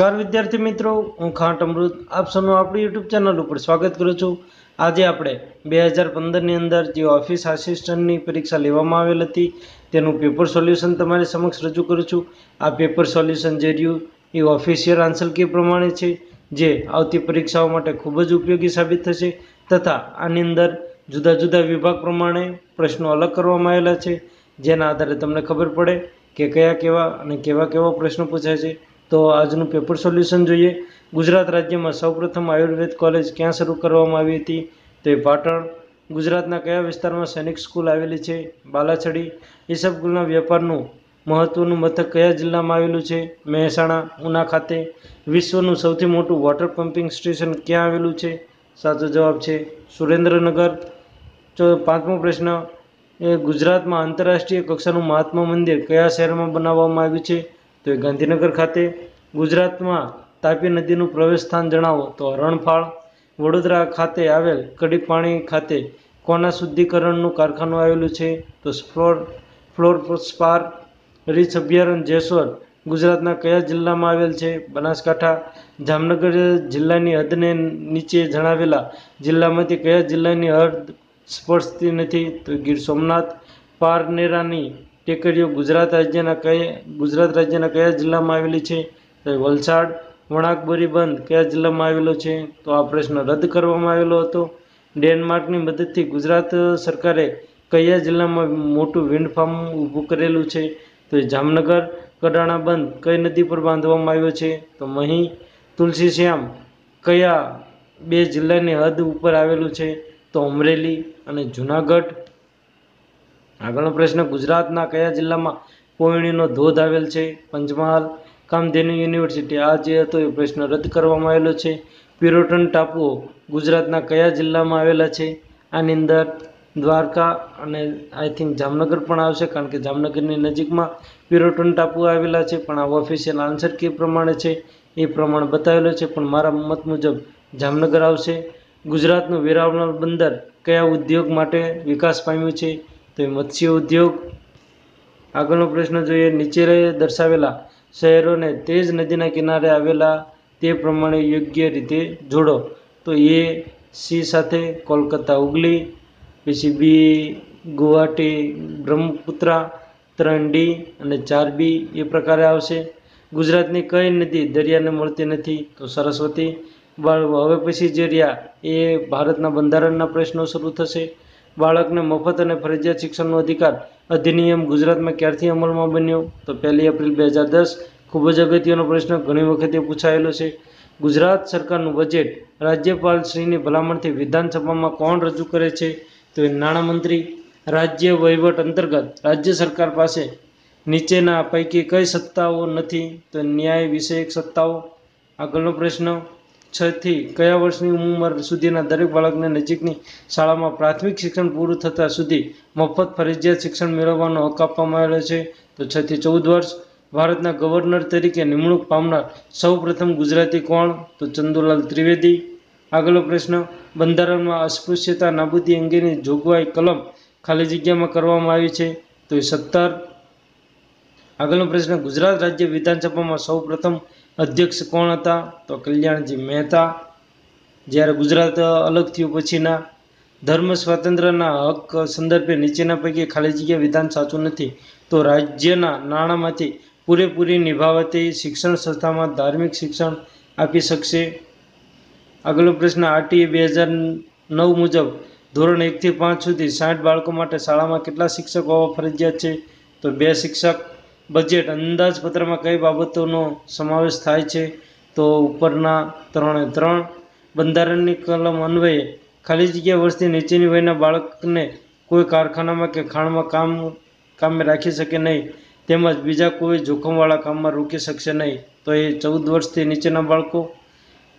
નમસ્કાર વિદ્યાર્થી મિત્રો હું ખાંટ અમૃત આપ સૌનું આપણી યુટ્યુબ ચેનલ ઉપર સ્વાગત કરું છું આજે આપણે બે હજાર પંદરની અંદર જે ઓફિસ આસિસ્ટન્ટની પરીક્ષા લેવામાં આવેલ હતી તેનું પેપર સોલ્યુશન તમારી સમક્ષ રજૂ કરું છું આ પેપર સોલ્યુશન જે રહ્યું એ ઓફિશિયલ આન્સર કી પ્રમાણે છે જે આવતી પરીક્ષાઓ માટે ખૂબ જ ઉપયોગી સાબિત થશે તથા આની અંદર જુદા જુદા વિભાગ પ્રમાણે પ્રશ્નો અલગ કરવામાં આવેલા છે જેના આધારે તમને ખબર પડે કે કયા કેવા અને કેવા કેવા પ્રશ્નો પૂછાય છે તો આજનું પેપર સોલ્યુશન જોઈએ ગુજરાત રાજ્યમાં સૌપ્રથમ આયુર્વેદ કોલેજ ક્યાં શરૂ કરવામાં આવી હતી તો એ પાટણ ગુજરાતના કયા વિસ્તારમાં સૈનિક સ્કૂલ આવેલી છે બાલાછડી ઈસબગુલના વેપારનું મહત્ત્વનું મથક કયા જિલ્લામાં આવેલું છે મહેસાણા ઉના ખાતે વિશ્વનું સૌથી મોટું વોટર પમ્પિંગ સ્ટેશન ક્યાં આવેલું છે સાચો જવાબ છે સુરેન્દ્રનગર પાંચમો પ્રશ્ન એ ગુજરાતમાં આંતરરાષ્ટ્રીય કક્ષાનું મહાત્મા મંદિર કયા શહેરમાં બનાવવામાં આવ્યું છે તો એ ગાંધીનગર ખાતે ગુજરાતમાં તાપી નદીનું પ્રવેશ સ્થાન જણાવો તો રણફાળ વડોદરા ખાતે આવેલ કડીપાણી ખાતે કોના શુદ્ધિકરણનું કારખાનું આવેલું છે તો ફ્લોર ફ્લોર સ્પાર રીછ અભયારણ્ય જેસોર ગુજરાતના કયા જિલ્લામાં આવેલ છે બનાસકાંઠા જામનગર જિલ્લાની હદને નીચે જણાવેલા જિલ્લામાંથી કયા જિલ્લાની હદ સ્પર્શતી નથી તો ગીર સોમનાથ પારનેરાની ટેકરીઓ ગુજરાત રાજ્યના કયા ગુજરાત રાજ્યના કયા જિલ્લામાં આવેલી છે તો વલસાડ વણાકબોરી બંધ કયા જિલ્લામાં આવેલો છે તો આ પ્રશ્ન રદ કરવામાં આવેલો હતો ડેનમાર્કની મદદથી ગુજરાત સરકારે કયા જિલ્લામાં મોટું વિન્ડ ફાર્મ ઊભું કરેલું છે તો જામનગર કડાણા બંધ કઈ નદી પર બાંધવામાં આવ્યો છે તો મહી તુલસી શ્યામ કયા બે જિલ્લાની હદ ઉપર આવેલું છે તો અમરેલી અને જુનાગઢ આગળનો પ્રશ્ન ગુજરાતના કયા જિલ્લામાં કોયણીનો ધોધ આવેલ છે પંચમહાલ કામધેનુ યુનિવર્સિટી આ જે હતો એ પ્રશ્ન રદ કરવામાં આવેલો છે પિરોટન ટાપુઓ ગુજરાતના કયા જિલ્લામાં આવેલા છે આની અંદર દ્વારકા અને આઈ થિંક જામનગર પણ આવશે કારણ કે જામનગરની નજીકમાં પિરોટન ટાપુ આવેલા છે પણ આ ઓફિશિયલ આન્સર કે પ્રમાણે છે એ પ્રમાણે બતાવેલો છે પણ મારા મત મુજબ જામનગર આવશે ગુજરાતનું વેરાવળ બંદર કયા ઉદ્યોગ માટે વિકાસ પામ્યું છે તો મત્સ્ય ઉદ્યોગ આગળનો પ્રશ્ન જોઈએ નીચે દર્શાવેલા શહેરોને તે જ નદીના કિનારે આવેલા તે પ્રમાણે યોગ્ય રીતે જોડો તો એ સી સાથે કોલકાતા ઉગલી પછી બી ગુવાહાટી બ્રહ્મપુત્રા ત્રણ ડી અને ચાર બી એ પ્રકારે આવશે ગુજરાતની કઈ નદી દરિયાને મળતી નથી તો સરસ્વતી હવે પછી જે રહ્યા એ ભારતના બંધારણના પ્રશ્નો શરૂ થશે બાળકને મફત અને ફરજિયાત શિક્ષણનો અધિકાર અધિનિયમ ગુજરાતમાં ક્યારથી અમલમાં બન્યો તો પહેલી એપ્રિલ બે હજાર દસ ખૂબ જ અગત્યનો પ્રશ્ન ઘણી વખતે પૂછાયેલો છે ગુજરાત સરકારનું બજેટ રાજ્યપાલશ્રીની ભલામણથી વિધાનસભામાં કોણ રજૂ કરે છે તો એ નાણામંત્રી રાજ્ય વહીવટ અંતર્ગત રાજ્ય સરકાર પાસે નીચેના પૈકી કઈ સત્તાઓ નથી તો ન્યાય વિષયક સત્તાઓ આગળનો પ્રશ્ન છથી કયા વર્ષની ઉંમર સુધીના દરેક બાળકને નજીકની શાળામાં પ્રાથમિક શિક્ષણ પૂરું થતાં સુધી મફત ફરજિયાત શિક્ષણ મેળવવાનો હક આપવામાં આવ્યો છે તો છથી ચૌદ વર્ષ ભારતના ગવર્નર તરીકે નિમણૂક પામનાર સૌપ્રથમ ગુજરાતી કોણ તો ચંદુલાલ ત્રિવેદી આગલો પ્રશ્ન બંધારણમાં અસ્પૃશ્યતા નાબૂદી અંગેની જોગવાઈ કલમ ખાલી જગ્યામાં કરવામાં આવી છે તો એ સત્તર આગળનો પ્રશ્ન ગુજરાત રાજ્ય વિધાનસભામાં સૌપ્રથમ અધ્યક્ષ કોણ હતા તો કલ્યાણજી મહેતા જ્યારે ગુજરાત અલગ થયું પછીના ધર્મ સ્વાતંત્ર્યના હક સંદર્ભે નીચેના પૈકી ખાલી જગ્યા વિધાન સાચું નથી તો રાજ્યના નાણાંમાંથી પૂરેપૂરી નિભાવતી શિક્ષણ સંસ્થામાં ધાર્મિક શિક્ષણ આપી શકશે આગલો પ્રશ્ન આરટીએ બે હજાર નવ મુજબ ધોરણ એકથી પાંચ સુધી સાઠ બાળકો માટે શાળામાં કેટલા શિક્ષકો હોવા ફરજિયાત છે તો બે શિક્ષક બજેટ અંદાજપત્રમાં કઈ બાબતોનો સમાવેશ થાય છે તો ઉપરના ત્રણે ત્રણ બંધારણની કલમ અન્વયે ખાલી જગ્યા વર્ષથી નીચેની વયના બાળકને કોઈ કારખાનામાં કે ખાણમાં કામ કામે રાખી શકે નહીં તેમજ બીજા કોઈ જોખમવાળા કામમાં રોકી શકશે નહીં તો એ ચૌદ વર્ષથી નીચેના બાળકો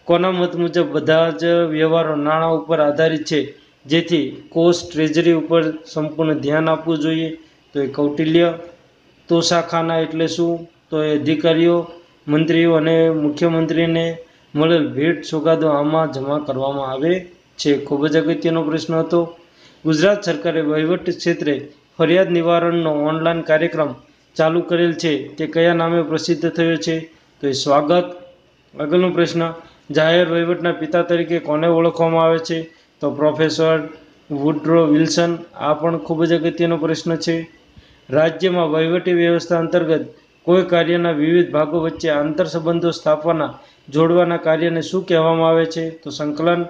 કોના મત મુજબ બધા જ વ્યવહારો નાણાં ઉપર આધારિત છે જેથી કોસ્ટ ટ્રેઝરી ઉપર સંપૂર્ણ ધ્યાન આપવું જોઈએ તો એ કૌટિલ્ય તોશાખાના એટલે શું તો એ અધિકારીઓ મંત્રીઓ અને મુખ્યમંત્રીને મળેલ ભેટ સોગાદો આમાં જમા કરવામાં આવે છે ખૂબ જ અગત્યનો પ્રશ્ન હતો ગુજરાત સરકારે વહીવટ ક્ષેત્રે ફરિયાદ નિવારણનો ઓનલાઈન કાર્યક્રમ ચાલુ કરેલ છે તે કયા નામે પ્રસિદ્ધ થયો છે તો એ સ્વાગત આગળનો પ્રશ્ન જાહેર વહીવટના પિતા તરીકે કોને ઓળખવામાં આવે છે તો પ્રોફેસર વુડ્રો વિલ્સન આ પણ ખૂબ જ અગત્યનો પ્રશ્ન છે રાજ્યમાં વહીવટી વ્યવસ્થા અંતર્ગત કોઈ કાર્યના વિવિધ ભાગો વચ્ચે આંતરસંબંધો સ્થાપવાના જોડવાના કાર્યને શું કહેવામાં આવે છે તો સંકલન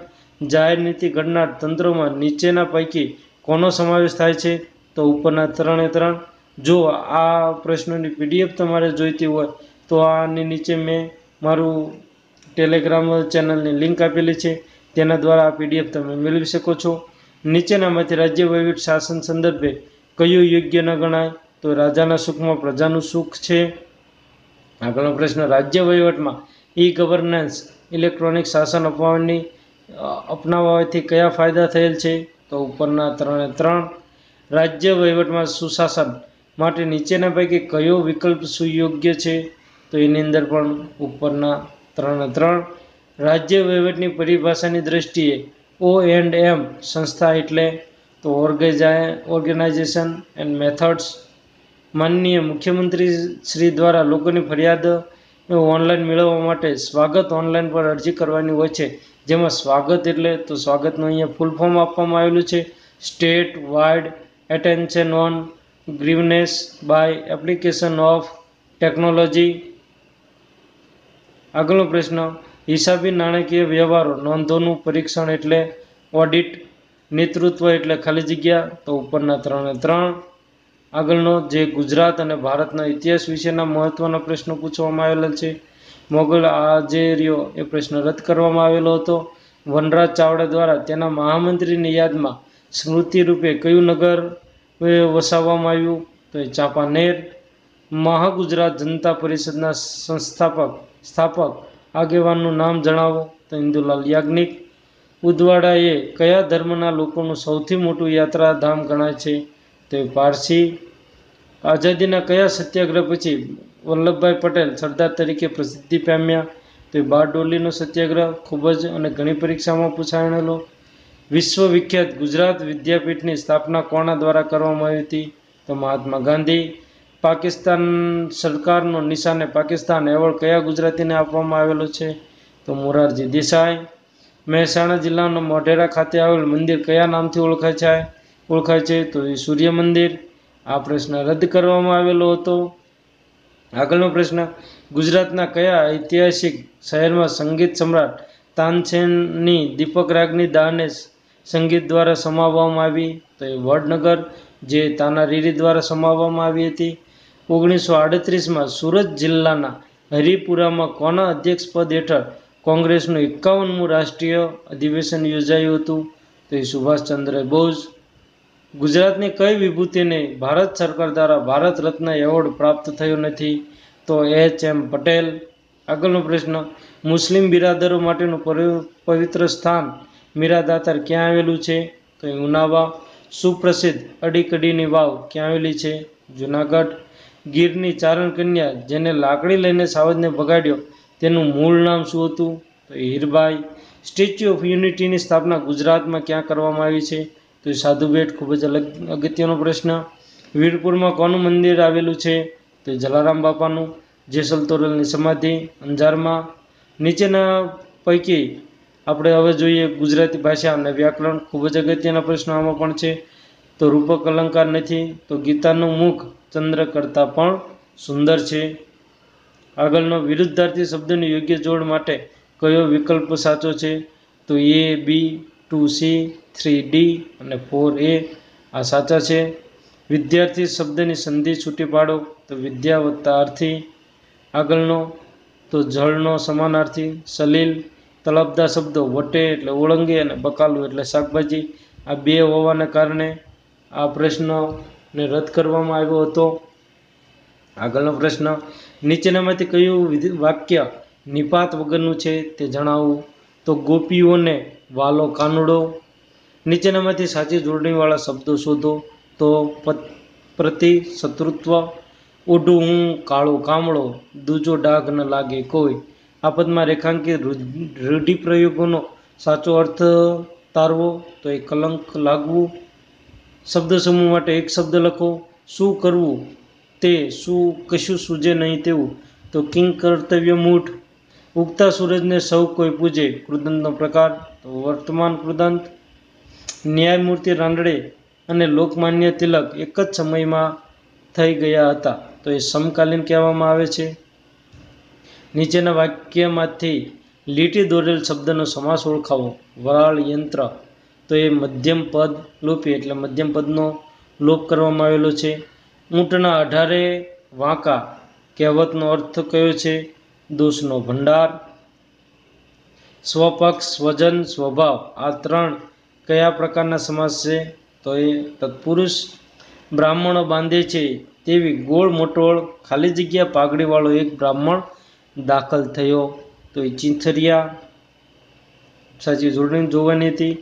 જાહેર નીતિ ઘડનાર તંત્રોમાં નીચેના પૈકી કોનો સમાવેશ થાય છે તો ઉપરના ત્રણે ત્રણ જો આ પ્રશ્નોની પીડીએફ તમારે જોઈતી હોય તો આની નીચે મેં મારું ટેલિગ્રામ ચેનલની લિંક આપેલી છે તેના દ્વારા આ પીડીએફ તમે મેળવી શકો છો નીચેનામાંથી રાજ્ય વહીવટ શાસન સંદર્ભે કયું યોગ્ય ન ગણાય તો રાજાના સુખમાં પ્રજાનું સુખ છે આગળનો પ્રશ્ન રાજ્ય વહીવટમાં ઈ ગવર્નન્સ ઇલેક્ટ્રોનિક શાસન અપનાવવાની અપનાવવાથી કયા ફાયદા થયેલ છે તો ઉપરના ત્રણે ત્રણ રાજ્ય વહીવટમાં સુશાસન માટે નીચેના પૈકી કયો વિકલ્પ સુયોગ્ય છે તો એની અંદર પણ ઉપરના ત્રણે ત્રણ રાજ્ય વહીવટની પરિભાષાની દ્રષ્ટિએ ઓ એન્ડ એમ સંસ્થા એટલે તો ઓર્ગેનાઇઝેશન એન્ડ મેથડ્સ માનનીય મુખ્યમંત્રી શ્રી દ્વારા લોકોની ફરિયાદ ઓનલાઈન મેળવવા માટે સ્વાગત ઓનલાઈન પર અરજી કરવાની હોય છે જેમાં સ્વાગત એટલે તો સ્વાગતનું અહીંયા ફૂલ ફોર્મ આપવામાં આવેલું છે state wide attention on grievance by application of technology આગળનો પ્રશ્ન હિસાબી નાણાકીય વ્યવહારો નોંધોનું પરીક્ષણ એટલે ઓડિટ નેતૃત્વ એટલે ખાલી જગ્યા તો ઉપરના ત્રણે ત્રણ આગળનો જે ગુજરાત અને ભારતના ઇતિહાસ વિશેના મહત્ત્વના પ્રશ્નો પૂછવામાં આવેલા છે મોગલ આ જે એ પ્રશ્ન રદ કરવામાં આવેલો હતો વનરાજ ચાવડા દ્વારા તેના મહામંત્રીની યાદમાં સ્મૃતિ રૂપે કયું નગર વસાવવામાં આવ્યું તો એ ચાંપાનેર મહાગુજરાત જનતા પરિષદના સંસ્થાપક સ્થાપક આગેવાનનું નામ જણાવો તો ઇન્દુલાલ યાજ્ઞિક ઉદવાડા એ કયા ધર્મના લોકોનું સૌથી મોટું યાત્રાધામ ગણાય છે તે પારસી આઝાદીના કયા સત્યાગ્રહ પછી વલ્લભભાઈ પટેલ સરદાર તરીકે પ્રસિદ્ધિ પામ્યા તે બારડોલીનો સત્યાગ્રહ ખૂબ જ અને ઘણી પરીક્ષામાં પૂછાયેલો વિશ્વવિખ્યાત ગુજરાત વિદ્યાપીઠની સ્થાપના કોના દ્વારા કરવામાં આવી હતી તો મહાત્મા ગાંધી પાકિસ્તાન સરકારનો નિશાને પાકિસ્તાન એવોર્ડ કયા ગુજરાતીને આપવામાં આવેલો છે તો મોરારજી દેસાઈ મહેસાણા જિલ્લાના મોઢેરા ખાતે આવેલ મંદિર કયા નામથી ઓળખાય છે ઓળખાય છે તો એ સૂર્ય મંદિર આ પ્રશ્ન રદ કરવામાં આવેલો હતો આગળનો પ્રશ્ન ગુજરાતના કયા ઐતિહાસિક શહેરમાં સંગીત સમ્રાટ તાનસેનની દીપક રાગની દાને સંગીત દ્વારા સમાવવામાં આવી તો એ વડનગર જે તાના રીરી દ્વારા સમાવવામાં આવી હતી ઓગણીસો આડત્રીસમાં સુરત જિલ્લાના હરિપુરામાં કોના અધ્યક્ષપદ હેઠળ કોંગ્રેસનું એકાવનમું રાષ્ટ્રીય અધિવેશન યોજાયું હતું તો એ સુભાષચંદ્ર બોઝ ગુજરાતની કઈ વિભૂતિને ભારત સરકાર દ્વારા ભારત રત્ન એવોર્ડ પ્રાપ્ત થયો નથી તો એચ એમ પટેલ આગળનો પ્રશ્ન મુસ્લિમ બિરાદરો માટેનું પવિત્ર સ્થાન મીરાદાતર ક્યાં આવેલું છે તો એ ઉનાવા સુપ્રસિદ્ધ અડીકડીની વાવ ક્યાં આવેલી છે જુનાગઢ ગીરની ચારણ કન્યા જેને લાકડી લઈને સાવજને ભગાડ્યો તેનું મૂળ નામ શું હતું તો હીરબાઈ સ્ટેચ્યુ ઓફ યુનિટીની સ્થાપના ગુજરાતમાં ક્યાં કરવામાં આવી છે તો એ સાધુબેટ ખૂબ જ અગત્યનો પ્રશ્ન વીરપુરમાં કોનું મંદિર આવેલું છે તો જલારામ બાપાનું જેસલ તોરલની સમાધિ અંજારમાં નીચેના પૈકી આપણે હવે જોઈએ ગુજરાતી ભાષા અને વ્યાકરણ ખૂબ જ અગત્યના પ્રશ્નો આમાં પણ છે તો રૂપક અલંકાર નથી તો ગીતાનું મુખ ચંદ્ર કરતાં પણ સુંદર છે આગળનો વિરુદ્ધાર્થી શબ્દની યોગ્ય જોડ માટે કયો વિકલ્પ સાચો છે તો A B two C three D અને ફોર એ આ સાચા છે વિદ્યાર્થી શબ્દની સંધિ છૂટી પાડો તો વિદ્યા વત્તા અર્થી આગળનો તો જળનો સમાનાર્થી સલીલ તલબદા શબ્દો વટે એટલે ઓળંગે અને બકાલું એટલે શાકભાજી આ બે હોવાને કારણે આ પ્રશ્નને રદ કરવામાં આવ્યો હતો આગળનો પ્રશ્ન નીચેનામાંથી કયું વાક્ય નિપાત વગરનું છે તે જણાવું તો ગોપીઓને વાલો કાનુડો નીચેનામાંથી સાચી જોડણીવાળા શબ્દો શોધો તો પ્રતિ શત્રુત્વ ઓઢું હું કાળો કામળો દૂજો ડાઘ ન લાગે કોઈ આ પદમાં રેખાંકિત રૂઢિપ્રયોગોનો સાચો અર્થ તારવો તો એ કલંક લાગવું શબ્દ સમૂહ માટે એક શબ્દ લખો શું કરવું તે શું કશું સૂજે નહીં તેવું તો કિંગ કર્તવ્ય મૂઠ ઉગતા સૂરજને સૌ કોઈ પૂજે કૃદંતનો પ્રકાર તો વર્તમાન કૃદંત ન્યાયમૂર્તિ રાંડળે અને લોકમાન્ય તિલક એક જ સમયમાં થઈ ગયા હતા તો એ સમકાલીન કહેવામાં આવે છે નીચેના વાક્યમાંથી લીટી દોરેલ શબ્દનો સમાસ ઓળખાવો વરાળ યંત્ર તો એ મધ્યમ પદ લોપી એટલે મધ્યમ પદનો લોપ કરવામાં આવેલો છે ઊંટના અઢારે વાંકા કહેવતનો અર્થ કયો છે દોષનો ભંડાર સ્વપક્ષ સ્વજન સ્વભાવ આ ત્રણ કયા પ્રકારના સમાજ છે તો એ તત્પુરુષ બ્રાહ્મણો બાંધે છે તેવી ગોળ મોટોળ ખાલી જગ્યા પાઘડીવાળો એક બ્રાહ્મણ દાખલ થયો તો એ ચીંથરિયા સાચી જોડણી જોવાની હતી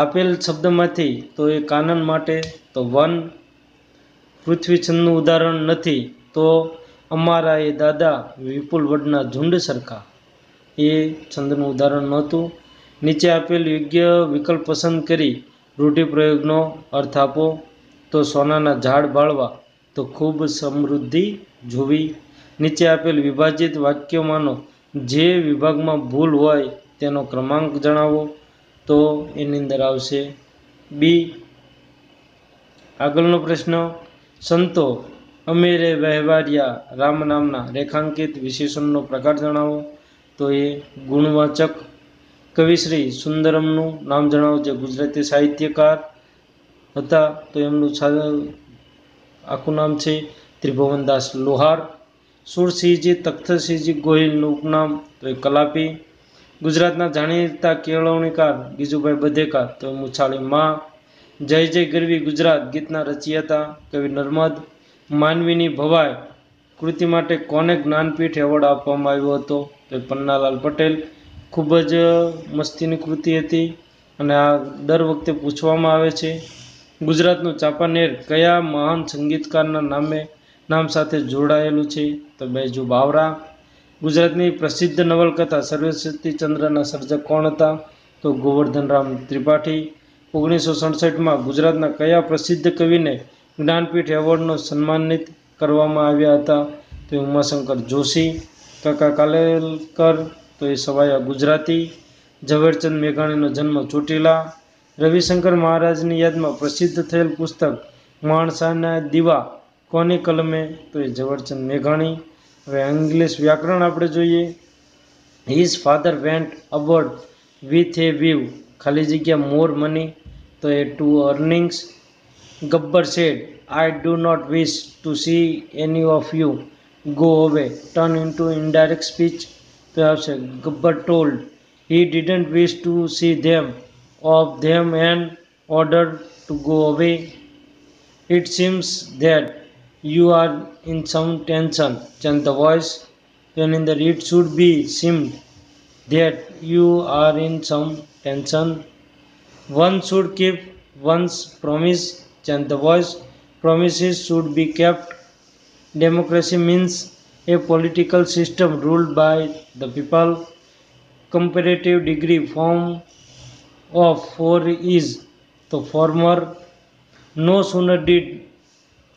આપેલ શબ્દમાંથી તો એ કાનન માટે તો વન પૃથ્વીછંદનું ઉદાહરણ નથી તો અમારા એ દાદા વિપુલ વડના ઝુંડ સરખા એ છંદનું ઉદાહરણ નહોતું નીચે આપેલ યોગ્ય વિકલ્પ પસંદ કરી રૂઢિપ્રયોગનો અર્થ આપો તો સોનાના ઝાડ બાળવા તો ખૂબ સમૃદ્ધિ જોવી નીચે આપેલ વિભાજિત વાક્યોમાંનો જે વિભાગમાં ભૂલ હોય તેનો ક્રમાંક જણાવો તો એની અંદર આવશે બી આગળનો પ્રશ્ન સંતો અમીરે વહેવાડિયા રામ નામના રેખાંકિત વિશેષણનો પ્રકાર જણાવો તો એ ગુણવાચક કવિશ્રી સુંદરમનું નામ જણાવો જે ગુજરાતી સાહિત્યકાર હતા તો એમનું આખું નામ છે ત્રિભુવનદાસ લોહાર સુરસિંહજી તખ્તસિંહજી ગોહિલનું ઉપનામ તો એ કલાપી ગુજરાતના જાણીતા કેળવણીકાર ગીજુભાઈ બધેકાર તો એ મુછાળી મા જય જય ગરવી ગુજરાત ગીતના રચયિતા કવિ નર્મદ માનવીની ભવાય કૃતિ માટે કોને જ્ઞાનપીઠ એવોર્ડ આપવામાં આવ્યો હતો તો પન્નાલાલ પટેલ ખૂબ જ મસ્તીની કૃતિ હતી અને આ દર વખતે પૂછવામાં આવે છે ગુજરાતનું ચાંપાનેર કયા મહાન સંગીતકારના નામે નામ સાથે જોડાયેલું છે તો બેજુ બાવરા ગુજરાતની પ્રસિદ્ધ નવલકથા સર્વશક્તિચંદ્રના સર્જક કોણ હતા તો ગોવર્ધનરામ ત્રિપાઠી ઓગણીસો સડસઠમાં ગુજરાતના કયા પ્રસિદ્ધ કવિને જ્ઞાનપીઠ એવોર્ડનો સન્માનિત કરવામાં આવ્યા હતા તો ઉમાશંકર જોશી કાકા કાલેલકર તો એ સવાયા ગુજરાતી ઝવેરચંદ મેઘાણીનો જન્મ ચોટીલા રવિશંકર મહારાજની યાદમાં પ્રસિદ્ધ થયેલ પુસ્તક માણસાના દીવા કોની કલમે તો એ ઝવેરચંદ મેઘાણી હવે ઇંગ્લિશ વ્યાકરણ આપણે જોઈએ his father went abroad with a view ખાલી જગ્યા મોર મની તો એ to earnings Gabbar said I do not wish to see any of you go away turn into indirect speech તો આવશે Gabbar told he didn't wish to see them of them and order to go away it seems that you are in some tension and the voice then in the it should be seemed that you are in some tension, one should keep one's promise and the voice promises should be kept. Democracy means a political system ruled by the people. Comparative degree form of four is the former. No sooner did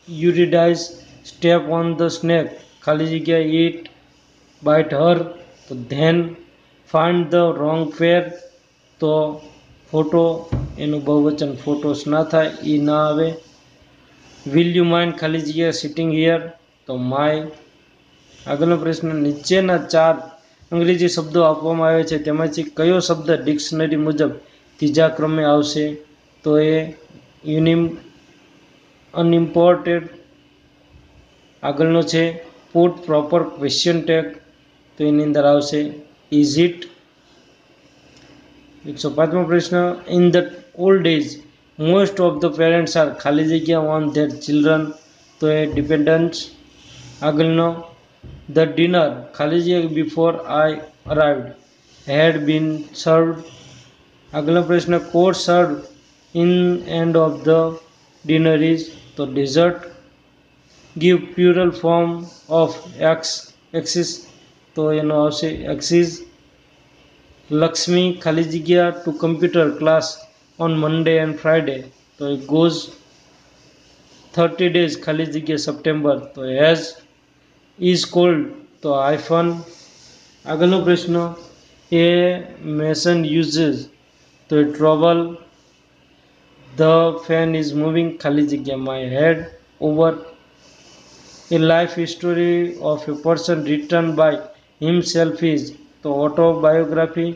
Eurydice step on the snake, Khalija ate bite her, then find the wrong pair તો photo એનું બહુવચન photos ના થાય એ ના આવે will you mind ખાલી જગ્યા sitting here તો માય આગળનો પ્રશ્ન નીચેના ચાર અંગ્રેજી શબ્દો આપવામાં આવે છે તેમાંથી કયો શબ્દ ડિક્શનરી મુજબ ત્રીજા ક્રમે આવશે તો એ યુનિમ અનઇમ્પોર્ટેડ આગળનો છે પુટ પ્રોપર ક્વેશ્ચન ટેક તો એની અંદર આવશે is it so padma prashna in the old days most of the parents are ખાલી want their children to A dependents Agalno, the dinner ખાલી before I arrived had been served આગળનો પ્રશ્ન course served in end of the dinner is the dessert give plural form of x axis તો એનો આવશે એક્સિઝ લક્ષ્મી ખાલી જગ્યા two computer class on Monday and Friday તો a goes thirty days ખાલી જગ્યા સપ્ટેમ્બર તો હેઝ ઇઝ કોલ્ડ તો આઈફોન આગળનો પ્રશ્ન એ મેસન યુઝિસ તો a trowel the fan is moving ખાલી જગ્યા my head over a life history of a person return by him selfies તો ઓટોબાયોગ્રાફી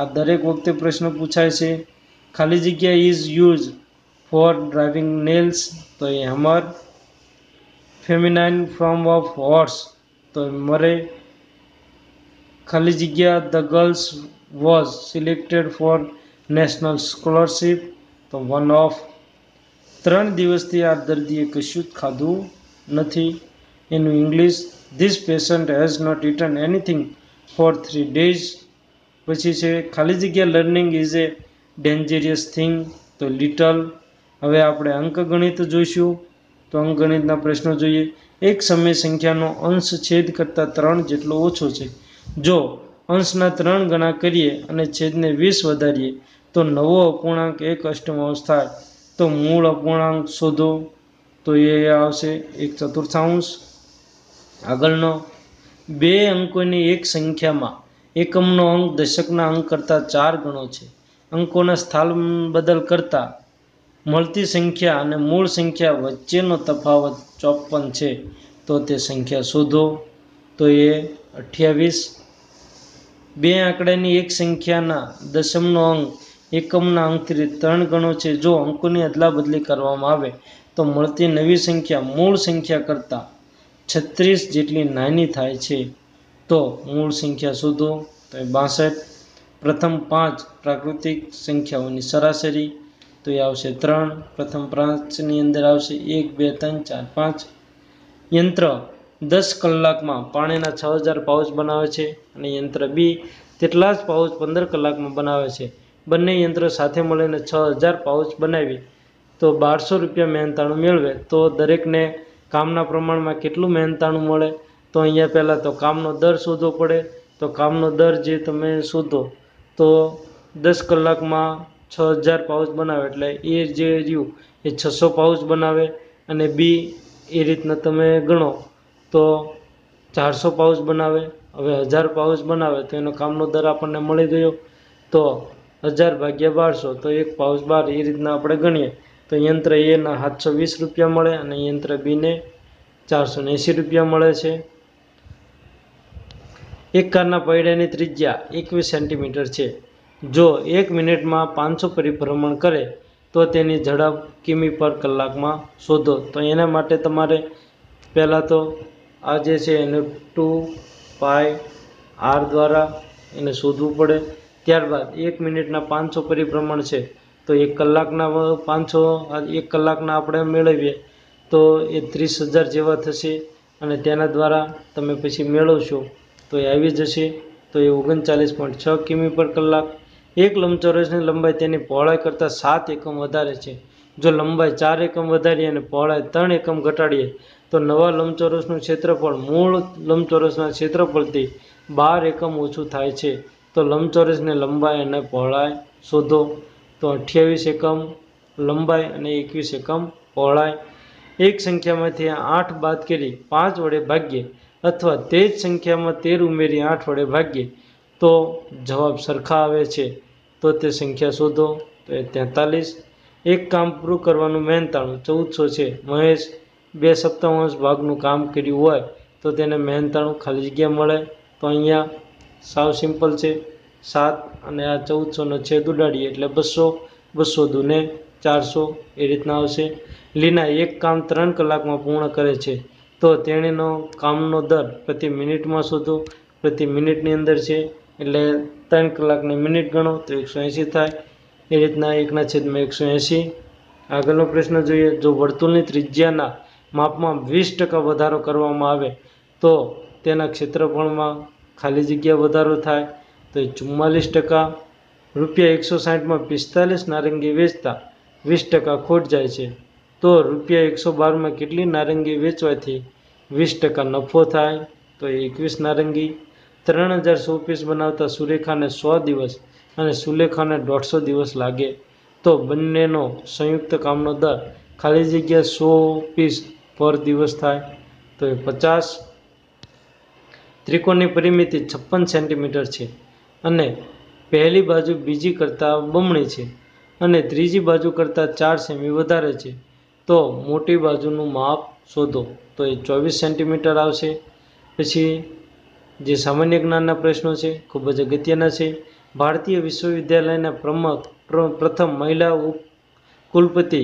આ દરેક વખતે પ્રશ્ન પૂછાય છે ખાલી જગ્યા is use for driving nails તો a Hamar feminine from of horse તો મરે ખાલી જગ્યા the girls was selected for national scholarship તો વન ઓફ ત્રણ દિવસથી આ દર્દીએ કશું જ ખાધું નથી એનું English this patient has not return anything for three days પછી છે ખાલી જગ્યા learning is a dangerous thing તો લિટલ હવે આપણે અંકગણિત જોઈશું તો અંકગણિતના પ્રશ્નો જોઈએ એક સમય સંખ્યાનો અંશ છેદ કરતાં ત્રણ જેટલો ઓછો છે જો અંશના ત્રણ ગણા કરીએ અને છેદને વીસ વધારીએ તો નવો અપૂર્ણાંક એક અષ્ટમાંશ થાય તો મૂળ અપૂર્ણાંક શોધો તો એ આવશે એક ચતુર્થાંશ આગળનો બે અંકોની એક સંખ્યામાં એકમનો અંક દશકના અંક કરતાં ચાર ગણો છે અંકોના સ્થાન બદલ કરતાં મળતી સંખ્યા અને મૂળ સંખ્યા વચ્ચેનો તફાવત ચોપન છે તો તે સંખ્યા શોધો તો એ અઠ્યાવીસ બે આંકડાની એક સંખ્યાના દશમનો અંક એકમના અંકથી ત્રણ ગણો છે જો અંકોની અદલાબદલી કરવામાં આવે તો મળતી નવી સંખ્યા મૂળ સંખ્યા કરતાં છત્રીસ જેટલી નાની થાય છે તો મૂળ સંખ્યા શોધો તો એ બાસઠ પ્રથમ પાંચ પ્રાકૃતિક સંખ્યાઓની સરાસરી તો એ આવશે ત્રણ પ્રથમ પાંચની અંદર આવશે એક બે ત્રણ ચાર પાંચ યંત્ર દસ કલાકમાં પાણીના છ હજાર પાઉચ બનાવે છે અને યંત્ર બી તેટલા જ પાઉચ પંદર કલાકમાં બનાવે છે બંને યંત્રો સાથે મળીને છ હજાર પાઉચ બનાવી તો બારસો રૂપિયા મહેનતાણું મેળવે તો દરેકને કામના પ્રમાણમાં કેટલું મહેનતાણું મળે તો અહીંયા પહેલાં તો કામનો દર શોધવો પડે તો કામનો દર જે તમે શોધો તો દસ કલાકમાં છ હજાર પાઉચ બનાવે એટલે એ જે રહ્યું એ છસો પાઉચ બનાવે અને બી એ રીતના તમે ગણો તો ચારસો પાઉચ બનાવે હવે હજાર પાઉચ બનાવે તો એનો કામનો દર આપણને મળી ગયો તો હજાર ભાગ્યા બારસો તો એક પાઉચ બાર એ રીતના આપણે ગણીએ તો યંત્ર એના સાતસો વીસ રૂપિયા મળે અને યંત્ર બીને ચારસો એંસી રૂપિયા મળે છે એક કારના પૈડાની ત્રિજ્યા એકવીસ સેન્ટીમીટર છે જો એક મિનિટમાં પાંચસો પરિભ્રમણ કરે તો તેની ઝડપ કિમી પર કલાકમાં શોધો તો એના માટે તમારે પહેલાં તો આ જે છે એને ટુ પાય આર દ્વારા એને શોધવું પડે ત્યારબાદ એક મિનિટના પાંચસો પરિભ્રમણ છે તો એક કલાકના પાંચસો એક કલાકના આપણે મેળવીએ તો એ ત્રીસ હજાર જેવા થશે અને તેના દ્વારા તમે પછી મેળવશો તો એ આવી જશે તો એ ઓગણચાલીસ પોઈન્ટ છ કિમી પર કલાક એક લંબચોરસની લંબાઈ તેની પહોળાઈ કરતાં સાત એકમ વધારે છે જો લંબાઈ ચાર એકમ વધારીએ અને પહોળાઈ ત્રણ એકમ ઘટાડીએ તો નવા લંબચોરસનું ક્ષેત્રફળ મૂળ લંબચોરસના ક્ષેત્રફળથી બાર એકમ ઓછું થાય છે તો લંબચોરસની લંબાઈ અને પહોળાઈ શોધો તો અઠ્યાવીસ એકમ લંબાઈ અને એકવીસ એકમ પહોળાઈ એક સંખ્યામાંથી આઠ બાદ કરી પાંચ વડે ભાગ્યે અથવા તે જ સંખ્યામાં તેર ઉમેરી આઠ વડે ભાગીએ તો જવાબ સરખા આવે છે તો તે સંખ્યા શોધો તો એ તેતાલીસ એક કામ પૂરું કરવાનું મહેનતાણું ચૌદસો છે મહેશ બે સપ્તામાંશ ભાગનું કામ કર્યું હોય તો તેને મહેનતાણું ખાલી જગ્યા મળે તો અહીંયા સાવ સિમ્પલ છે સાત અને આ ચૌદસોનો છેદ ઉડાડીએ એટલે બસો બસો દૂને ચારસો એ રીતના આવશે લીના એક કામ ત્રણ કલાકમાં પૂર્ણ કરે છે તો તેણીનો કામનો દર પ્રતિ મિનિટમાં શોધો પ્રતિ મિનિટની અંદર છે એટલે ત્રણ કલાકને મિનિટ ગણો તો એકસો એંસી થાય એ રીતના એકના છેદમાં એકસો એંસી આગળનો પ્રશ્ન જોઈએ જો વર્તુળની ત્રિજ્યાના માપમાં વીસ ટકા વધારો કરવામાં આવે તો તેના ક્ષેત્રફળમાં ખાલી જગ્યા વધારો થાય તો એ ચુમ્માલીસ ટકા રૂપિયા એકસો સાઠમાં પિસ્તાલીસ નારંગી વેચતા વીસ ટકા ખોટ જાય છે તો રૂપિયા એકસો બારમાં કેટલી નારંગી વેચવાથી વીસ ટકા નફો થાય તો એકવીસ નારંગી ત્રણ હજાર સો પીસ બનાવતા સુરેખાને સો દિવસ અને સુલેખાને દોઢસો દિવસ લાગે તો બંનેનો સંયુક્ત કામનો દર ખાલી જગ્યા સો પીસ પર દિવસ થાય તો એ પચાસ ત્રિકોણની પરિમિતિ છપ્પન સેન્ટીમીટર છે અને પહેલી બાજુ બીજી કરતાં બમણી છે અને ત્રીજી બાજુ કરતાં ચાર સેમી વધારે છે તો મોટી બાજુનું માપ શોધો તો એ ચોવીસ સેન્ટીમીટર આવશે પછી જે સામાન્ય જ્ઞાનના પ્રશ્નો છે ખૂબ જ અગત્યના છે ભારતીય વિશ્વવિદ્યાલયના પ્રમુખ પ્રથમ મહિલા કુલપતિ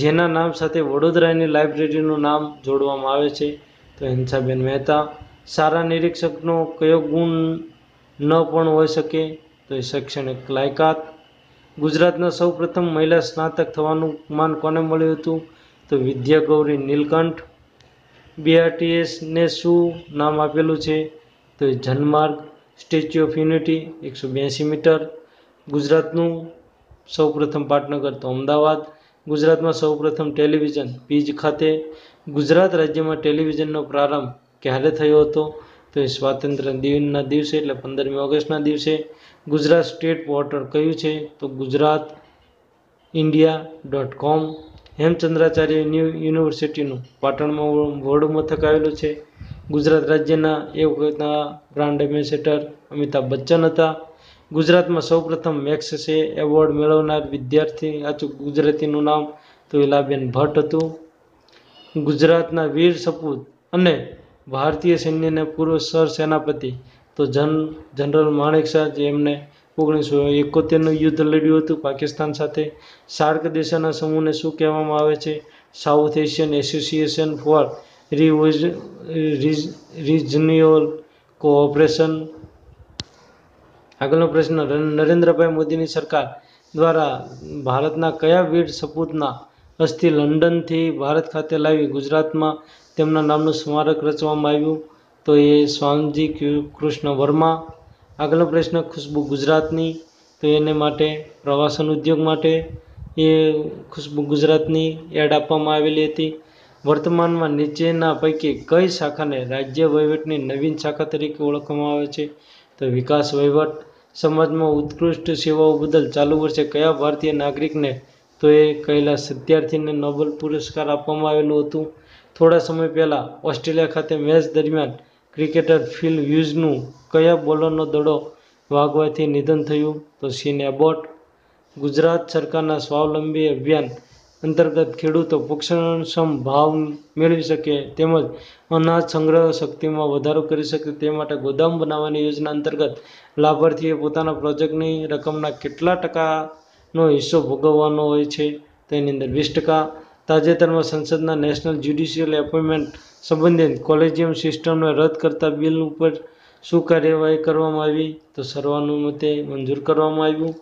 જેના નામ સાથે વડોદરાની લાઇબ્રેરીનું નામ જોડવામાં આવે છે તો હિંસાબેન મહેતા સારા નિરીક્ષકનો કયો ગુણ ન પણ હોઈ શકે તો એ શૈક્ષણિક લાયકાત ગુજરાતના સૌ પ્રથમ મહિલા સ્નાતક થવાનું માન કોને મળ્યું હતું તો વિદ્યા ગૌરી નીલકંઠ બીઆરટીએસને શું નામ આપેલું છે તો એ જનમાર્ગ સ્ટેચ્યુ ઓફ યુનિટી એકસો બ્યાસી મીટર ગુજરાતનું સૌ પ્રથમ પાટનગર તો અમદાવાદ ગુજરાતમાં સૌ પ્રથમ ટેલિવિઝન પીજ ખાતે ગુજરાત રાજ્યમાં ટેલિવિઝનનો પ્રારંભ ક્યારે થયો હતો તો એ સ્વાતંત્ર્ય દિનના દિવસે એટલે પંદરમી ઓગસ્ટના દિવસે ગુજરાત સ્ટેટ પોર્ટલ કયું છે તો Gujarat India dot com Hemchandracharya new યુનિવર્સિટીનું પાટણમાં વડુ મથક આવેલું છે ગુજરાત રાજ્યના એ વખતના બ્રાન્ડ એમ્બેસેડર અમિતાભ બચ્ચન હતા ગુજરાતમાં સૌપ્રથમ મેક્સેસે એવોર્ડ મેળવનાર વિદ્યાર્થી આચું ગુજરાતીનું નામ તો ઇલાબેન ભટ્ટ હતું ગુજરાતના વીર સપૂત અને ભારતીય સૈન્યના પૂર્વ સર સેનાપતિ તો જન જનરલ માણેક શાહ જે એમને ઓગણીસો એકોતેરનું યુદ્ધ લડ્યું હતું પાકિસ્તાન સાથે સાર્ક દેશોના સમૂહને શું કહેવામાં આવે છે south Asian association for regional cooperation આગળનો પ્રશ્ન નરેન્દ્રભાઈ મોદીની સરકાર દ્વારા ભારતના કયા વીર સપૂતના અસ્થિ લંડનથી ભારત ખાતે લાવી ગુજરાતમાં તેમના નામનું સ્મારક રચવામાં આવ્યું તો એ સ્વામજી કૃષ્ણ વર્મા આગળનો પ્રશ્ન ખુશ્બુ ગુજરાતની તો એને માટે પ્રવાસન ઉદ્યોગ માટે એ ખુશ્બુ ગુજરાતની એડ આપવામાં આવેલી હતી વર્તમાનમાં નીચેના પૈકી કઈ શાખાને રાજ્ય વહીવટની નવીન શાખા તરીકે ઓળખવામાં આવે છે તો વિકાસ વહીવટ સમાજમાં ઉત્કૃષ્ટ સેવાઓ બદલ ચાલુ વર્ષે કયા ભારતીય નાગરિકને તો એ કૈલાસ સત્યાર્થીને નોબેલ પુરસ્કાર આપવામાં આવેલું હતું થોડા સમય પહેલાં ઓસ્ટ્રેલિયા ખાતે મેચ દરમિયાન ક્રિકેટર ફિલ હ્યુઝનું કયા બોલરનો દડો વાગવાથી નિધન થયું તો સીન એબોટ ગુજરાત સરકારના સ્વાવલંબી અભિયાન અંતર્ગત ખેડૂતો પોષણક્ષમ ભાવ મેળવી શકે તેમજ અનાજ સંગ્રહ શક્તિમાં વધારો કરી શકે તે માટે ગોદામ બનાવવાની યોજના અંતર્ગત લાભાર્થીએ પોતાના પ્રોજેક્ટની રકમના કેટલા ટકાનો હિસ્સો ભોગવવાનો હોય છે તેની અંદર વીસ ટકા તાજેતરમાં સંસદના નેશનલ જ્યુડિશિયલ એપોઇન્ટમેન્ટ સંબંધિત કોલેજિયમ સિસ્ટમને રદ કરતા બિલ ઉપર શું કાર્યવાહી કરવામાં આવી તો સર્વાનુમતે મંજૂર કરવામાં આવ્યું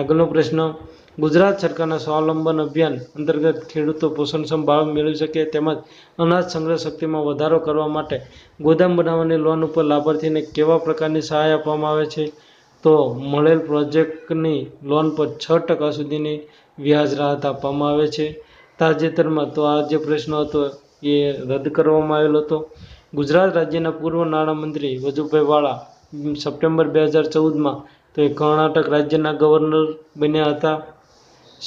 આગળનો પ્રશ્ન ગુજરાત સરકારના સ્વાવલંબન અભિયાન અંતર્ગત ખેડૂતો પોષણ સંભાળ મેળવી શકે તેમજ અનાજ સંગ્રહ શક્તિમાં વધારો કરવા માટે ગોદામ બનાવવાની લોન ઉપર લાભાર્થીને કેવા પ્રકારની સહાય આપવામાં આવે છે તો મળેલ પ્રોજેક્ટની લોન પર છ ટકા સુધીની વ્યાજ રાહત આપવામાં આવે છે તાજેતરમાં તો આ જે પ્રશ્ન હતો એ રદ કરવામાં આવેલો હતો ગુજરાત રાજ્યના પૂર્વ નાણામંત્રી વજુભાઈ વાળા સપ્ટેમ્બર બે હજાર ચૌદમાં તો એ કર્ણાટક રાજ્યના ગવર્નર બન્યા હતા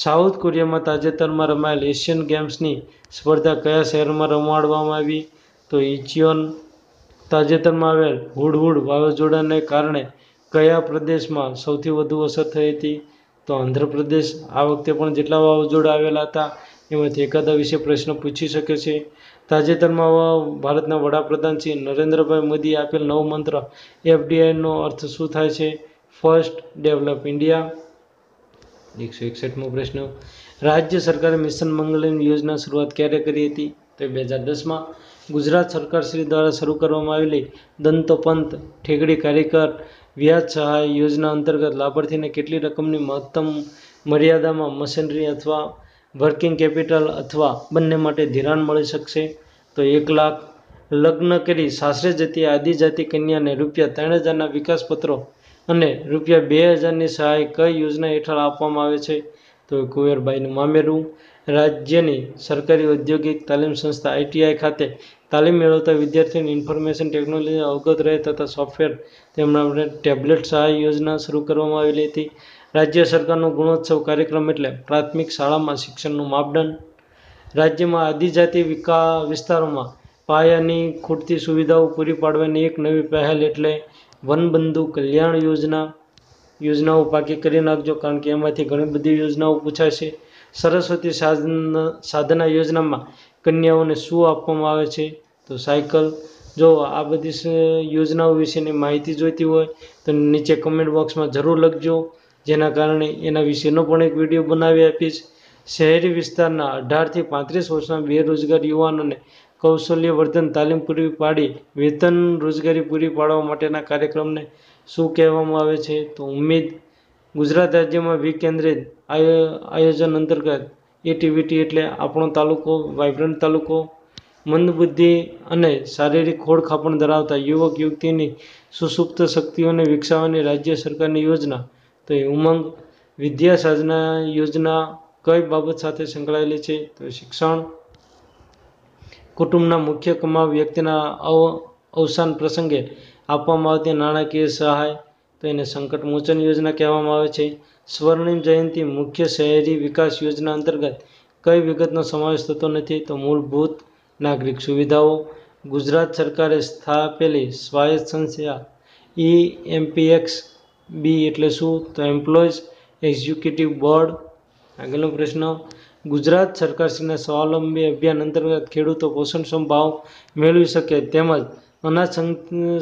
સાઉથ કોરિયામાં તાજેતરમાં રમાયેલ એશિયન ગેમ્સની સ્પર્ધા કયા શહેરમાં રમાડવામાં આવી તો ઇચિયોન તાજેતરમાં આવેલ હુડહુડ વાવાઝોડાને કારણે કયા પ્રદેશમાં સૌથી વધુ અસર થઈ હતી તો આંધ્રપ્રદેશ આ વખતે પણ જેટલા વાવાઝોડા આવેલા હતા એમાંથી એકાદા વિશે પ્રશ્ન પૂછી શકે છે તાજેતરમાં ભારતના વડાપ્રધાન શ્રી નરેન્દ્રભાઈ મોદીએ આપેલ નવ મંત્ર એફડીઆઈનો અર્થ શું થાય છે ફર્સ્ટ ડેવલપ ઇન્ડિયા એકસો એકસઠમો પ્રશ્ન રાજ્ય સરકારે મિશન મંગલમ યોજના શરૂઆત ક્યારે કરી હતી તો બે હજાર દસમાં ગુજરાત સરકારશ્રી દ્વારા શરૂ કરવામાં આવેલી દંતોપંત ઠેકડી કાર્યકર વ્યાજ સહાય યોજના અંતર્ગત લાભાર્થીને કેટલી રકમની મહત્તમ મર્યાદામાં મશીનરી અથવા વર્કિંગ કેપિટલ અથવા બંને માટે ધિરાણ મળી શકશે તો એક લાખ લગ્ન કરી સાસરે જતી આદિજાતિ કન્યાને રૂપિયા ત્રણ હજારના વિકાસપત્રો અને રૂપિયા બે હજારની સહાય કઈ યોજના હેઠળ આપવામાં આવે છે તો કુંવરબાઈનું મામેરું રાજ્યની સરકારી ઔદ્યોગિક તાલીમ સંસ્થા આઈટીઆઈ ખાતે તાલીમ મેળવતા વિદ્યાર્થીઓને ઇન્ફોર્મેશન ટેકનોલોજી અવગત રહે તથા સોફ્ટવેર તેમના માટે ટેબ્લેટ સહાય યોજના શરૂ કરવામાં આવેલી હતી રાજ્ય સરકારનો ગુણોત્સવ કાર્યક્રમ એટલે પ્રાથમિક શાળામાં શિક્ષણનું માપદંડ રાજ્યમાં આદિજાતિ વિકા વિસ્તારોમાં પાયાની ખૂટતી સુવિધાઓ પૂરી પાડવાની એક નવી પહેલ એટલે વનબંધુ કલ્યાણ યોજના યોજનાઓ પાકી કરી નાખજો કારણ કે એમાંથી ઘણી બધી યોજનાઓ પૂછાશે સરસ્વતી સાધના સાધના યોજનામાં કન્યાઓને શું આપવામાં આવે છે તો સાયકલ જો આ બધી યોજનાઓ વિશેની માહિતી જોઈતી હોય તો નીચે કમેન્ટ બોક્સમાં જરૂર લખજો જેના કારણે એના વિશેનો પણ એક વિડીયો બનાવી આપીશ શહેરી વિસ્તારના અઢારથી પાંત્રીસ વર્ષના બેરોજગાર યુવાનોને કૌશલ્ય વર્ધન તાલીમ પૂરી પાડી વેતન રોજગારી પૂરી પાડવા માટેના કાર્યક્રમને શું કહેવામાં આવે છે તો ઉમેદ ગુજરાત રાજ્યમાં વિકેન્દ્રિત આયો આયોજન અંતર્ગત એટીવીટી એટલે આપણો તાલુકો વાઇબ્રન્ટ તાલુકો મંદબુદ્ધિ અને શારીરિક ખોળખાપણ ધરાવતા યુવક યુવતીની સુસુપ્ત શક્તિઓને વિકસાવવાની રાજ્ય સરકારની યોજના તો એ ઉમંગ વિદ્યા સાધના યોજના કઈ બાબત સાથે સંકળાયેલી છે તો શિક્ષણ કુટુંબના મુખ્ય કમાવ વ્યક્તિના અવ અવસાન પ્રસંગે આપવામાં આવતી નાણાકીય સહાય તો એને સંકટમોચન યોજના કહેવામાં આવે છે સ્વર્ણિમ જયંતિ મુખ્ય શહેરી વિકાસ યોજના અંતર્ગત કઈ વિગતનો સમાવેશ થતો નથી તો મૂળભૂત નાગરિક સુવિધાઓ ગુજરાત સરકારે સ્થાપેલી સ્વાયત્ત સંસ્થા ઈ એમપીએક્સ બી એટલે શું તો એમ્પ્લોઈઝ એક્ઝિક્યુટિવ બોર્ડ આગળનો પ્રશ્ન ગુજરાત સરકારશ્રીના સ્વાવલંબી અભિયાન અંતર્ગત ખેડૂતો પોષણ સંભાવ મેળવી શકે તેમજ અનાજ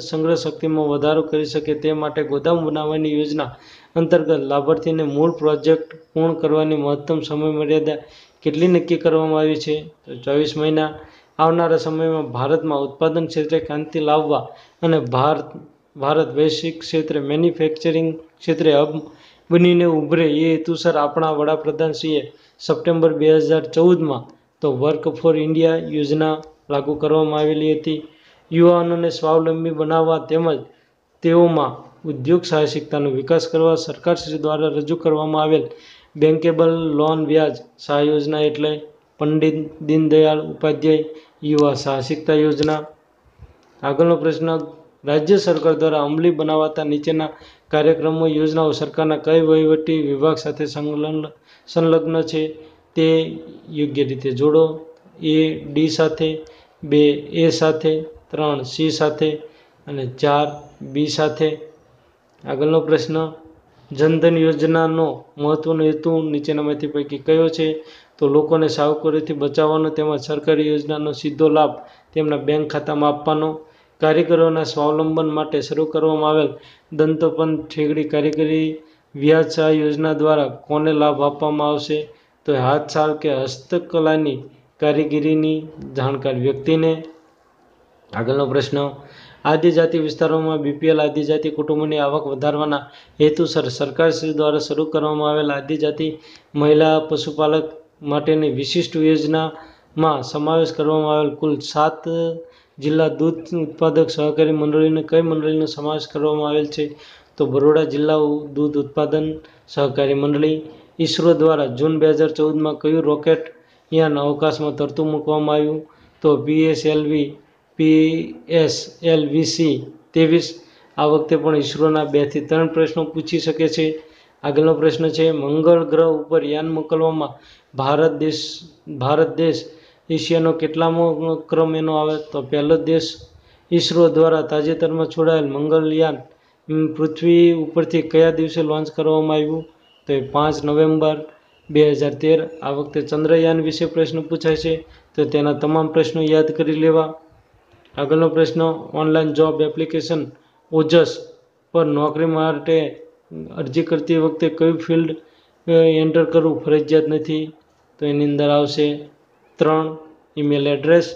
સંગ્રહ શક્તિમાં વધારો કરી શકે તે માટે ગોદામ બનાવવાની યોજના અંતર્ગત લાભાર્થીને મૂળ પ્રોજેક્ટ પૂર્ણ કરવાની મહત્તમ સમય મર્યાદા કેટલી નક્કી કરવામાં આવી છે તો ચોવીસ મહિના આવનારા સમયમાં ભારતમાં ઉત્પાદન ક્ષેત્રે ક્રાંતિ લાવવા અને ભારત ભારત વૈશ્વિક ક્ષેત્રે મેન્યુફેક્ચરિંગ ક્ષેત્રે હબ બનીને ઉભરે એ હેતુસર આપણા વડાપ્રધાનશ્રીએ સપ્ટેમ્બર બે હજાર ચૌદમાં તો વર્ક ફોર ઇન્ડિયા યોજના લાગુ કરવામાં આવેલી હતી યુવાનોને સ્વાવલંબી બનાવવા તેમજ તેઓમાં ઉદ્યોગ સાહસિકતાનો વિકાસ કરવા સરકારશ્રી દ્વારા રજૂ કરવામાં આવેલ બેન્કેબલ લોન વ્યાજ સહાય યોજના એટલે પંડિત દીનદયાળ ઉપાધ્યાય યુવા સાહસિકતા યોજના આગળનો પ્રશ્ન રાજ્ય સરકાર દ્વારા અમલી બનાવાતા નીચેના કાર્યક્રમો યોજનાઓ સરકારના કઈ વહીવટી વિભાગ સાથે સંલગ્ન સંલગ્ન છે તે યોગ્ય રીતે જોડો એ ડી સાથે બે એ સાથે ત્રણ સી સાથે અને ચાર બી સાથે આગળનો પ્રશ્ન જનધન યોજનાનો મહત્વનો હેતુ નીચેનામાંથી પૈકી કયો છે તો લોકોને સાવકુરીથી બચાવવાનો તેમજ સરકારી યોજનાનો સીધો લાભ તેમના બેંક ખાતામાં આપવાનો કારીગરોના સ્વાવલંબન માટે શરૂ કરવામાં આવેલ દંતોપંત ઠેગડી કારીગરી વ્યાજશાહ યોજના દ્વારા કોને લાભ આપવામાં આવશે તો હાથ હાથશાળ કે હસ્તકલાની કારીગીરીની જાણકાર વ્યક્તિને આગળનો પ્રશ્ન આદિજાતિ વિસ્તારોમાં બીપીએલ આદિજાતિ કુટુંબોની આવક વધારવાના હેતુસર સરકારશ્રી દ્વારા શરૂ કરવામાં આવેલ આદિજાતિ મહિલા પશુપાલક માટેની વિશિષ્ટ યોજનામાં સમાવેશ કરવામાં આવેલ કુલ સાત જિલ્લા દૂધ ઉત્પાદક સહકારી મંડળીને કઈ મંડળીનો સમાવેશ કરવામાં આવેલ છે તો બરોડા જિલ્લા દૂધ ઉત્પાદન સહકારી મંડળી ઈસરો દ્વારા જૂન બે હજાર ચૌદમાં કયું રોકેટ યાન અવકાશમાં તરતું મૂકવામાં આવ્યું તો પીએસએલવી પીએસએલવીસી ત્રેવીસ આ વખતે પણ ઈસરોના બેથી ત્રણ પ્રશ્નો પૂછી શકે છે આગળનો પ્રશ્ન છે મંગળ ગ્રહ ઉપર યાન મોકલવામાં ભારત દેશ ભારત દેશ એશિયાનો કેટલામો ક્રમ એનો આવે તો પહેલો દેશ ઈસરો દ્વારા તાજેતરમાં છોડાયેલ મંગલયાન પૃથ્વી ઉપરથી કયા દિવસે લોન્ચ કરવામાં આવ્યું તો એ પાંચ નવેમ્બર બે હજાર તેર આ વખતે ચંદ્રયાન વિશે પ્રશ્ન પૂછાય છે તો તેના તમામ પ્રશ્નો યાદ કરી લેવા આગળનો પ્રશ્ન ઓનલાઈન જોબ એપ્લિકેશન ઓજસ પર નોકરી માટે અરજી કરતી વખતે કયું ફિલ્ડ એન્ટર કરવું ફરજિયાત નથી તો એની અંદર આવશે ત્રણ ઈમેલ એડ્રેસ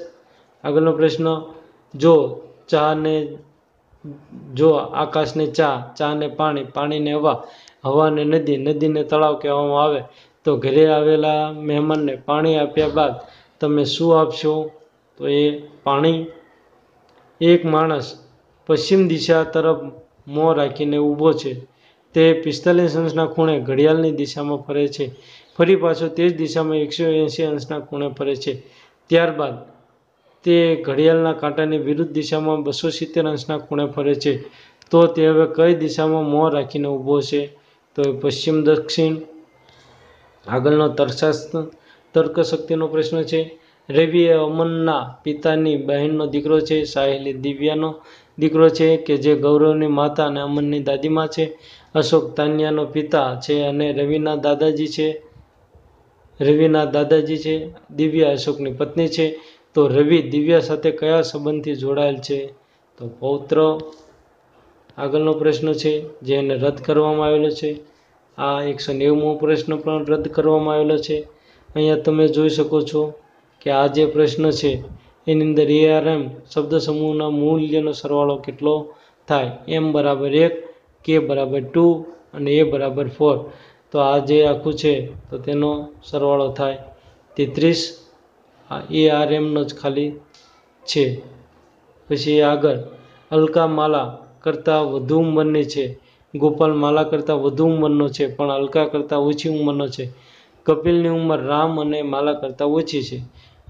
આગળનો પ્રશ્ન જો ચાને જો આકાશને ચા ચાને પાણી પાણીને હવા હવાને નદી નદીને તળાવ કહેવામાં આવે તો ઘરે આવેલા મહેમાનને પાણી આપ્યા બાદ તમે શું આપશો તો એ પાણી એક માણસ પશ્ચિમ દિશા તરફ મોં રાખીને ઊભો છે તે પિસ્તાલીસ અંશના ખૂણે ઘડિયાળની દિશામાં ફરે છે ફરી પાછો તે જ દિશામાં એકસો એંશી અંશના ખૂણે ફરે છે ત્યારબાદ તે ઘડિયાળના કાંટાની વિરુદ્ધ દિશામાં બસો સિત્તેર અંશના ખૂણે ફરે છે તો તે હવે કઈ દિશામાં મોં રાખીને ઊભો છે તો પશ્ચિમ દક્ષિણ આગળનો તર્કશાસ્ત્ર તર્કશક્તિનો પ્રશ્ન છે રવિ એ અમનના પિતાની બહેનનો દીકરો છે સાહેલી દિવ્યાનો દીકરો છે કે જે ગૌરવની માતા અને અમનની દાદીમાં છે અશોક તાન્યાનો પિતા છે અને રવિના દાદાજી છે રવિના દાદાજી છે દિવ્યા અશોકની પત્ની છે તો રવિ દિવ્યા સાથે કયા સંબંધથી જોડાયેલ છે તો પૌત્ર આગળનો પ્રશ્ન છે જે એને રદ કરવામાં આવેલો છે આ એકસો નેવમો પ્રશ્ન પણ રદ કરવામાં આવેલો છે અહીંયા તમે જોઈ શકો છો કે આ જે પ્રશ્ન છે એની અંદર એઆરએમ શબ્દ સમૂહના મૂલ્યનો સરવાળો કેટલો થાય એમ બરાબર એક કે બરાબર ટુ અને એ બરાબર ફોર તો આ જે આખું છે તો તેનો સરવાળો થાય તેત્રીસ એ આર એમનો જ ખાલી છે પછી આગળ અલકા માલા કરતાં વધુ ઉંમરની છે ગોપાલ માલા કરતાં વધુ ઉંમરનો છે પણ અલકા કરતાં ઓછી ઉંમરનો છે કપિલની ઉંમર રામ અને માલા કરતાં ઓછી છે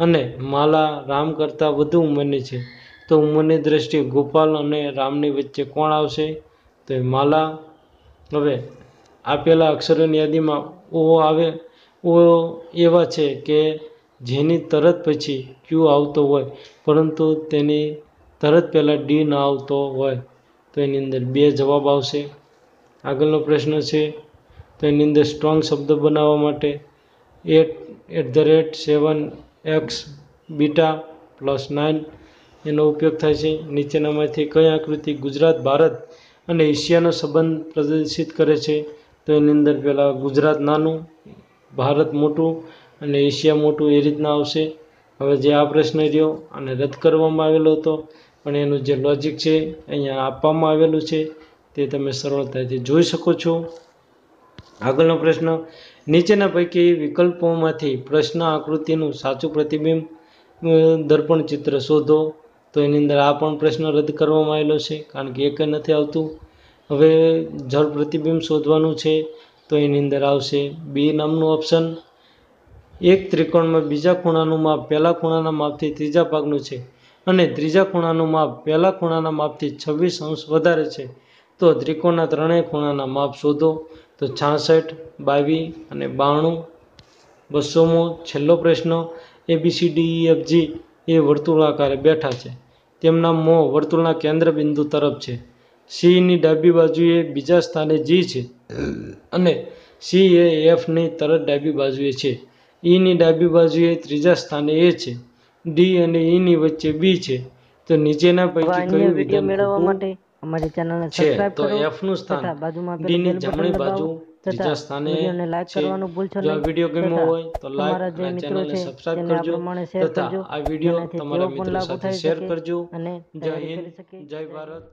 અને માલા રામ કરતાં વધુ ઉંમરની છે તો ઉંમરની દ્રષ્ટિએ ગોપાલ અને રામની વચ્ચે કોણ આવશે તો એ માલા હવે આપેલા અક્ષરોની યાદીમાં ઓ આવે ઓ એવા છે કે જેની તરત પછી ક્યુ આવતો હોય પરંતુ તેની તરત પહેલાં ડી ન આવતો હોય તો એની અંદર બે જવાબ આવશે આગળનો પ્રશ્ન છે તો એની અંદર સ્ટ્રોંગ શબ્દ બનાવવા માટે at at the rate seven X beta plus nine એનો ઉપયોગ થાય છે નીચેનામાંથી કઈ આકૃતિ ગુજરાત ભારત અને એશિયાનો સંબંધ પ્રદર્શિત કરે છે તો એની અંદર પહેલાં ગુજરાત નાનું ભારત મોટું અને એશિયા મોટું એ રીતના આવશે હવે જે આ પ્રશ્ન રહ્યો અને રદ કરવામાં આવેલો હતો પણ એનું જે લોજિક છે અહીંયા આપવામાં આવેલું છે તે તમે સરળતાથી જોઈ શકો છો આગળનો પ્રશ્ન નીચેના પૈકી વિકલ્પોમાંથી પ્રશ્ન આકૃતિનું સાચું પ્રતિબિંબ દર્પણ ચિત્ર શોધો તો એની અંદર આ પણ પ્રશ્ન રદ કરવામાં આવેલો છે કારણ કે એક નથી આવતું હવે જળ પ્રતિબિંબ શોધવાનું છે તો એની અંદર આવશે બી નામનું ઓપ્શન એક ત્રિકોણમાં બીજા ખૂણાનું માપ પહેલાં ખૂણાના માપથી ત્રીજા ભાગનું છે અને ત્રીજા ખૂણાનું માપ પહેલાં ખૂણાના માપથી છવ્વીસ અંશ વધારે છે તો ત્રિકોણના ત્રણેય ખૂણાના માપ શોધો તો છાસઠ બાવીસ અને બાણું બસોમો છેલ્લો પ્રશ્ન એબીસીડી એફજી e, એ વર્તુળાકારે બેઠા છે તેમના મોં વર્તુળના કેન્દ્ર બિંદુ તરફ છે સિંહની ડાબી બાજુએ બીજા સ્થાને જી છે અને સી એ એફની તરત ડાબી બાજુએ છે ઈની ડાબી બાજુએ ત્રીજા સ્થાને એ છે ડી અને ઈની વચ્ચે બી છે તો નીચેના પૈકી કયું વિધાન મેળવવા માટે અમારી ચેનલને સબસ્ક્રાઇબ કરો તો એફ નું સ્થાન ડી ની જમણી બાજુ ત્રીજા સ્થાને લાઈક કરવાનું ભૂલશો નહીં જો વિડિયો ગમ્યો હોય તો લાઈક અને ચેનલને સબસ્ક્રાઇબ કરજો તથા આ વિડિયો તમારા મિત્રો સાથે શેર કરજો અને જય હિન્દ જય ભારત